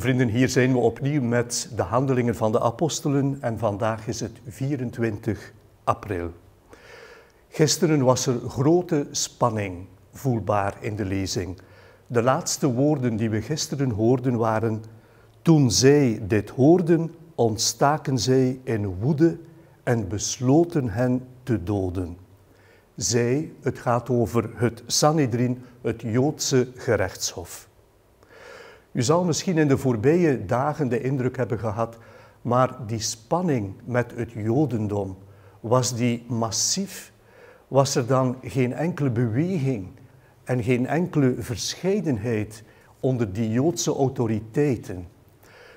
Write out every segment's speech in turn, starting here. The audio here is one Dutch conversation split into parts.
vrienden, hier zijn we opnieuw met de handelingen van de apostelen en vandaag is het 24 april. Gisteren was er grote spanning voelbaar in de lezing. De laatste woorden die we gisteren hoorden waren, toen zij dit hoorden, ontstaken zij in woede en besloten hen te doden. Zij, het gaat over het Sanhedrin, het Joodse gerechtshof. U zal misschien in de voorbije dagen de indruk hebben gehad, maar die spanning met het Jodendom, was die massief? Was er dan geen enkele beweging en geen enkele verscheidenheid onder die Joodse autoriteiten?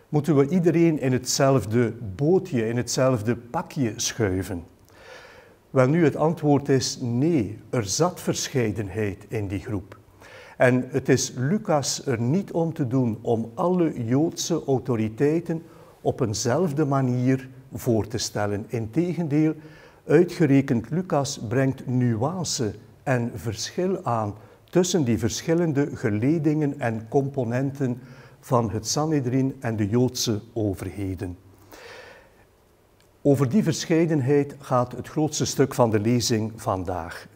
Moeten we iedereen in hetzelfde bootje, in hetzelfde pakje schuiven? Wel nu, het antwoord is nee, er zat verscheidenheid in die groep. En het is Lucas er niet om te doen om alle Joodse autoriteiten op eenzelfde manier voor te stellen. Integendeel, uitgerekend Lucas brengt nuance en verschil aan tussen die verschillende geledingen en componenten van het Sanhedrin en de Joodse overheden. Over die verscheidenheid gaat het grootste stuk van de lezing vandaag.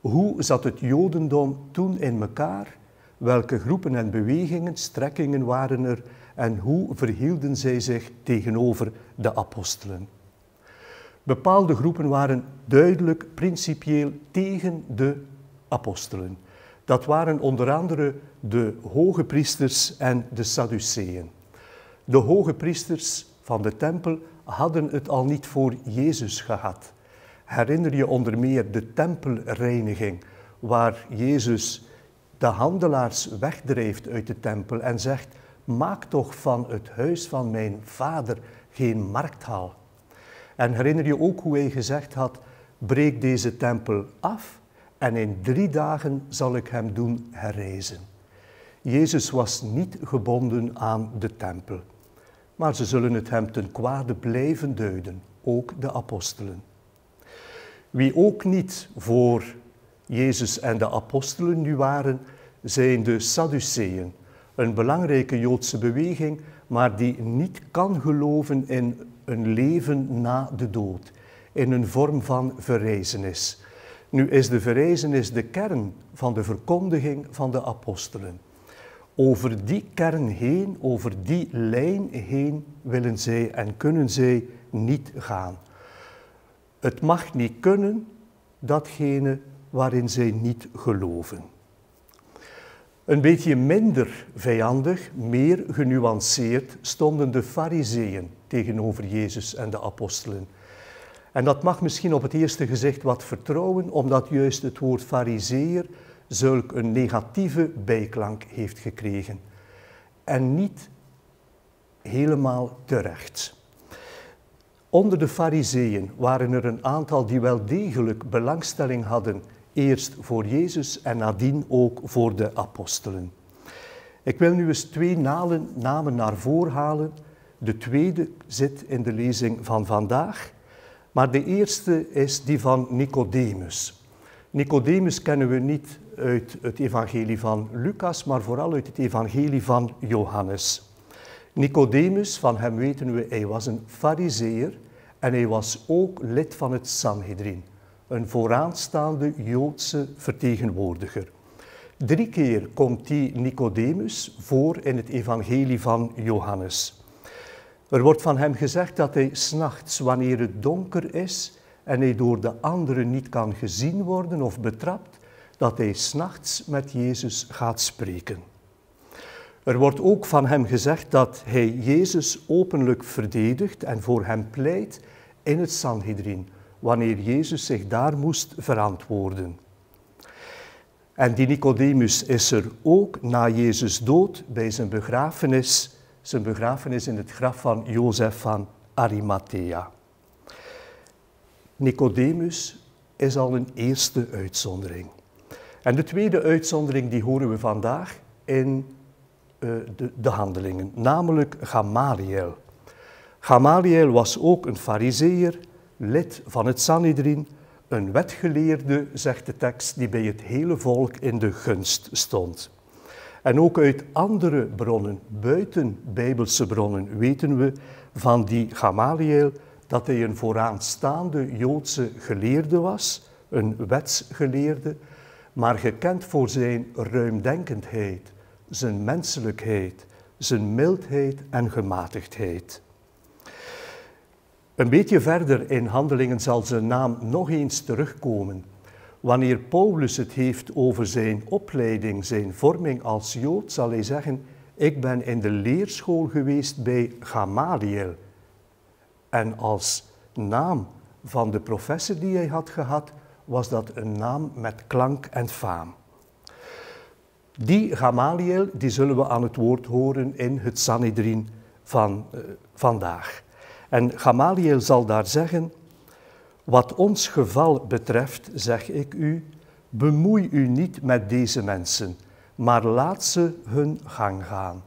Hoe zat het Jodendom toen in elkaar? Welke groepen en bewegingen, strekkingen waren er en hoe verhielden zij zich tegenover de apostelen? Bepaalde groepen waren duidelijk principieel tegen de apostelen. Dat waren onder andere de hoge priesters en de Sadduceeën. De hoge priesters van de tempel hadden het al niet voor Jezus gehad herinner je onder meer de tempelreiniging, waar Jezus de handelaars wegdreef uit de tempel en zegt, maak toch van het huis van mijn vader geen markthaal. En herinner je ook hoe hij gezegd had, breek deze tempel af en in drie dagen zal ik hem doen herrezen. Jezus was niet gebonden aan de tempel, maar ze zullen het hem ten kwade blijven duiden, ook de apostelen. Wie ook niet voor Jezus en de apostelen nu waren, zijn de Sadduceeën, een belangrijke Joodse beweging, maar die niet kan geloven in een leven na de dood, in een vorm van verrijzenis. Nu is de verrijzenis de kern van de verkondiging van de apostelen. Over die kern heen, over die lijn heen willen zij en kunnen zij niet gaan. Het mag niet kunnen datgene waarin zij niet geloven. Een beetje minder vijandig, meer genuanceerd, stonden de Fariseeën tegenover Jezus en de apostelen. En dat mag misschien op het eerste gezicht wat vertrouwen, omdat juist het woord Fariseer zulk een negatieve bijklank heeft gekregen. En niet helemaal terecht. Onder de fariseeën waren er een aantal die wel degelijk belangstelling hadden, eerst voor Jezus en nadien ook voor de apostelen. Ik wil nu eens twee namen naar voren halen. De tweede zit in de lezing van vandaag, maar de eerste is die van Nicodemus. Nicodemus kennen we niet uit het evangelie van Lucas, maar vooral uit het evangelie van Johannes. Nicodemus, van hem weten we, hij was een fariseer en hij was ook lid van het Sanhedrin, een vooraanstaande Joodse vertegenwoordiger. Drie keer komt die Nicodemus voor in het evangelie van Johannes. Er wordt van hem gezegd dat hij s'nachts, wanneer het donker is en hij door de anderen niet kan gezien worden of betrapt, dat hij s'nachts met Jezus gaat spreken. Er wordt ook van hem gezegd dat hij Jezus openlijk verdedigt en voor hem pleit in het Sanhedrin, wanneer Jezus zich daar moest verantwoorden. En die Nicodemus is er ook na Jezus dood bij zijn begrafenis, zijn begrafenis in het graf van Jozef van Arimathea. Nicodemus is al een eerste uitzondering. En de tweede uitzondering die horen we vandaag in eh, de, de handelingen, namelijk Gamaliel. Gamaliel was ook een fariseer, lid van het Sanhedrin, een wetgeleerde, zegt de tekst, die bij het hele volk in de gunst stond. En ook uit andere bronnen, buiten Bijbelse bronnen, weten we van die Gamaliel dat hij een vooraanstaande Joodse geleerde was, een wetsgeleerde, maar gekend voor zijn ruimdenkendheid, zijn menselijkheid, zijn mildheid en gematigdheid. Een beetje verder in Handelingen zal zijn naam nog eens terugkomen. Wanneer Paulus het heeft over zijn opleiding, zijn vorming als Jood, zal hij zeggen, ik ben in de leerschool geweest bij Gamaliel. En als naam van de professor die hij had gehad, was dat een naam met klank en faam. Die Gamaliel die zullen we aan het woord horen in het Sanhedrin van eh, vandaag. En Gamaliel zal daar zeggen, wat ons geval betreft, zeg ik u, bemoei u niet met deze mensen, maar laat ze hun gang gaan.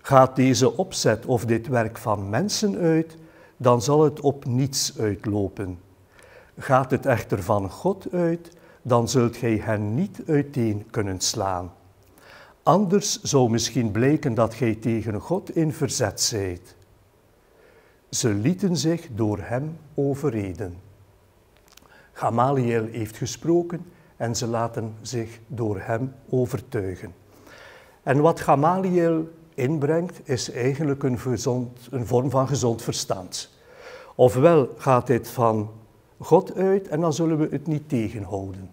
Gaat deze opzet of dit werk van mensen uit, dan zal het op niets uitlopen. Gaat het echter van God uit, dan zult gij hen niet uiteen kunnen slaan. Anders zou misschien blijken dat gij tegen God in verzet zijt. Ze lieten zich door hem overreden. Gamaliel heeft gesproken en ze laten zich door hem overtuigen. En wat Gamaliel inbrengt, is eigenlijk een, gezond, een vorm van gezond verstand. Ofwel gaat dit van God uit en dan zullen we het niet tegenhouden.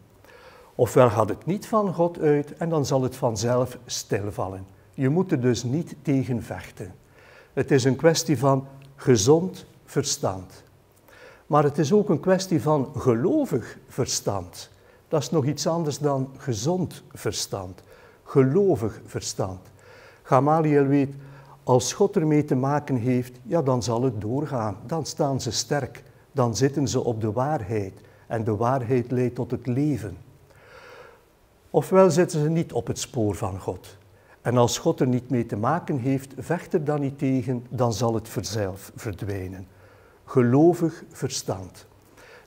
Ofwel gaat het niet van God uit en dan zal het vanzelf stilvallen. Je moet er dus niet tegen vechten. Het is een kwestie van gezond verstand. Maar het is ook een kwestie van gelovig verstand. Dat is nog iets anders dan gezond verstand. Gelovig verstand. Gamaliel weet, als God ermee te maken heeft, ja, dan zal het doorgaan. Dan staan ze sterk. Dan zitten ze op de waarheid. En de waarheid leidt tot het leven. Ofwel zitten ze niet op het spoor van God. En als God er niet mee te maken heeft, vecht er dan niet tegen, dan zal het verzelf verdwijnen. Gelovig verstand.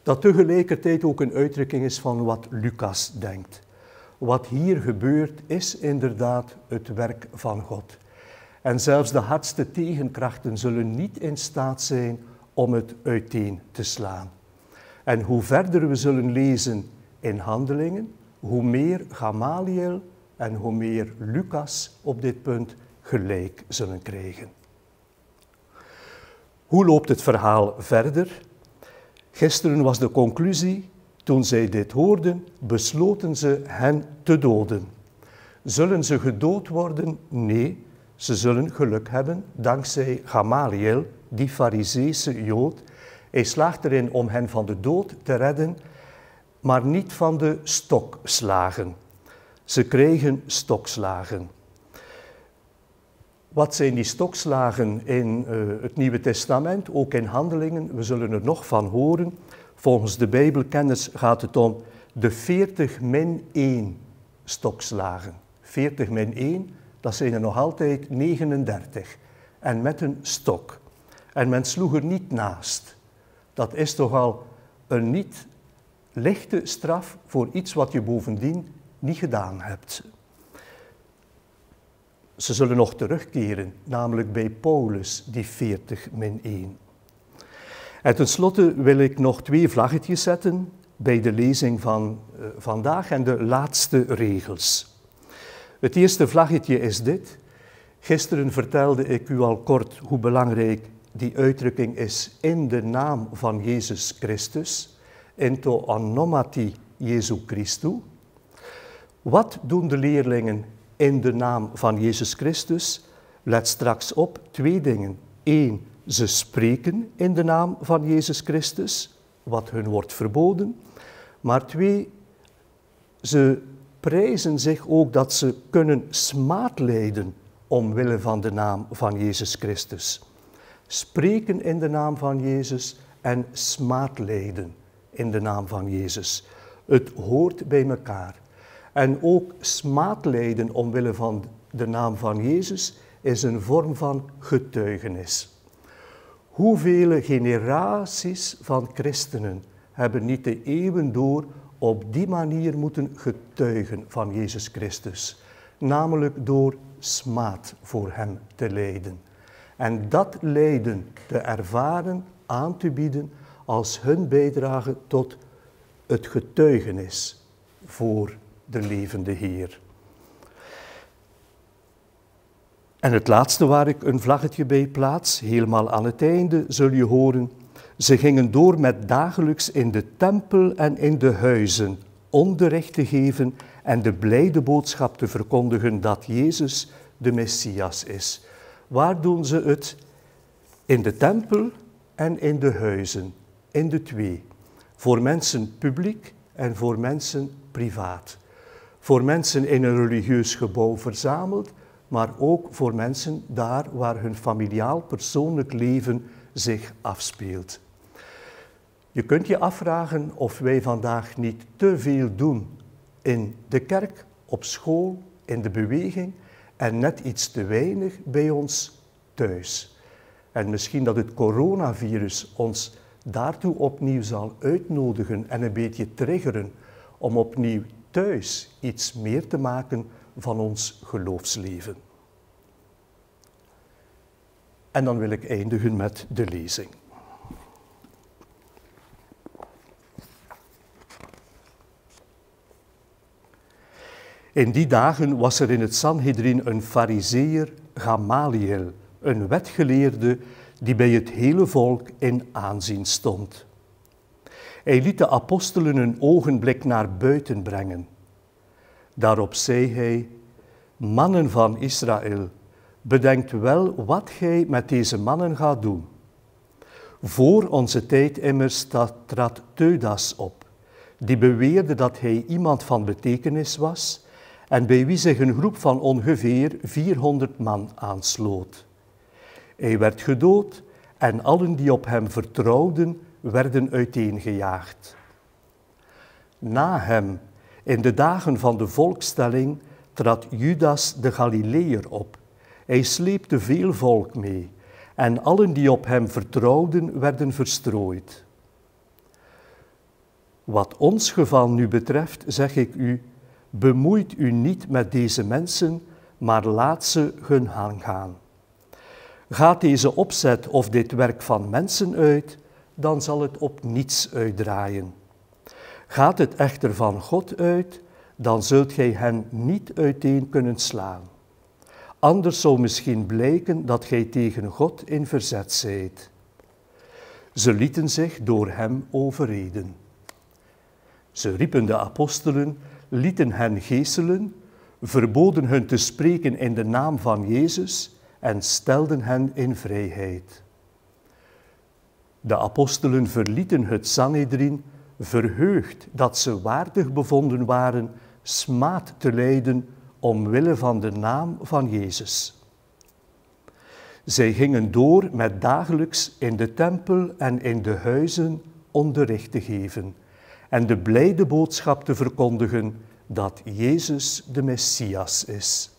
Dat tegelijkertijd ook een uitdrukking is van wat Lucas denkt. Wat hier gebeurt is inderdaad het werk van God. En zelfs de hardste tegenkrachten zullen niet in staat zijn om het uiteen te slaan. En hoe verder we zullen lezen in handelingen, hoe meer Gamaliel en hoe meer Lucas op dit punt gelijk zullen krijgen. Hoe loopt het verhaal verder? Gisteren was de conclusie, toen zij dit hoorden, besloten ze hen te doden. Zullen ze gedood worden? Nee, ze zullen geluk hebben dankzij Gamaliel, die Fariseese Jood. Hij slaagt erin om hen van de dood te redden maar niet van de stokslagen. Ze kregen stokslagen. Wat zijn die stokslagen in eh, het Nieuwe Testament, ook in handelingen? We zullen er nog van horen. Volgens de Bijbelkennis gaat het om de 40 min 1 stokslagen. 40 min 1, dat zijn er nog altijd 39. En met een stok. En men sloeg er niet naast. Dat is toch al een niet lichte straf voor iets wat je bovendien niet gedaan hebt. Ze zullen nog terugkeren, namelijk bij Paulus, die 40 min 1. En tenslotte wil ik nog twee vlaggetjes zetten bij de lezing van eh, vandaag en de laatste regels. Het eerste vlaggetje is dit. Gisteren vertelde ik u al kort hoe belangrijk die uitdrukking is in de naam van Jezus Christus in to annomati Jezus Christu. Wat doen de leerlingen in de naam van Jezus Christus? Let straks op twee dingen. Eén, ze spreken in de naam van Jezus Christus, wat hun wordt verboden. Maar twee, ze prijzen zich ook dat ze kunnen smaad omwille van de naam van Jezus Christus. Spreken in de naam van Jezus en smaad in de naam van Jezus. Het hoort bij elkaar. En ook smaadlijden omwille van de naam van Jezus is een vorm van getuigenis. Hoeveel generaties van christenen hebben niet de eeuwen door op die manier moeten getuigen van Jezus Christus, namelijk door smaad voor Hem te lijden. En dat lijden te ervaren, aan te bieden als hun bijdrage tot het getuigenis voor de levende Heer. En het laatste waar ik een vlaggetje bij plaats, helemaal aan het einde, zul je horen. Ze gingen door met dagelijks in de tempel en in de huizen onderricht te geven en de blijde boodschap te verkondigen dat Jezus de Messias is. Waar doen ze het? In de tempel en in de huizen in de twee. Voor mensen publiek en voor mensen privaat. Voor mensen in een religieus gebouw verzameld, maar ook voor mensen daar waar hun familiaal persoonlijk leven zich afspeelt. Je kunt je afvragen of wij vandaag niet te veel doen in de kerk, op school, in de beweging en net iets te weinig bij ons thuis. En misschien dat het coronavirus ons daartoe opnieuw zal uitnodigen en een beetje triggeren om opnieuw thuis iets meer te maken van ons geloofsleven. En dan wil ik eindigen met de lezing. In die dagen was er in het Sanhedrin een fariseer, Gamaliel, een wetgeleerde die bij het hele volk in aanzien stond. Hij liet de apostelen een ogenblik naar buiten brengen. Daarop zei hij, mannen van Israël, bedenkt wel wat gij met deze mannen gaat doen. Voor onze tijd immers trad Teudas op, die beweerde dat hij iemand van betekenis was en bij wie zich een groep van ongeveer 400 man aansloot. Hij werd gedood en allen die op hem vertrouwden werden uiteengejaagd. Na hem, in de dagen van de volkstelling, trad Judas de Galileer op. Hij sleepte veel volk mee en allen die op hem vertrouwden werden verstrooid. Wat ons geval nu betreft, zeg ik u, bemoeit u niet met deze mensen, maar laat ze hun hang gaan. Gaat deze opzet of dit werk van mensen uit, dan zal het op niets uitdraaien. Gaat het echter van God uit, dan zult gij hen niet uiteen kunnen slaan. Anders zou misschien blijken dat gij tegen God in verzet zijt. Ze lieten zich door hem overreden. Ze riepen de apostelen, lieten hen geeselen, verboden hun te spreken in de naam van Jezus en stelden hen in vrijheid. De apostelen verlieten het Sanhedrin, verheugd dat ze waardig bevonden waren smaad te lijden omwille van de naam van Jezus. Zij gingen door met dagelijks in de tempel en in de huizen onderricht te geven en de blijde boodschap te verkondigen dat Jezus de Messias is.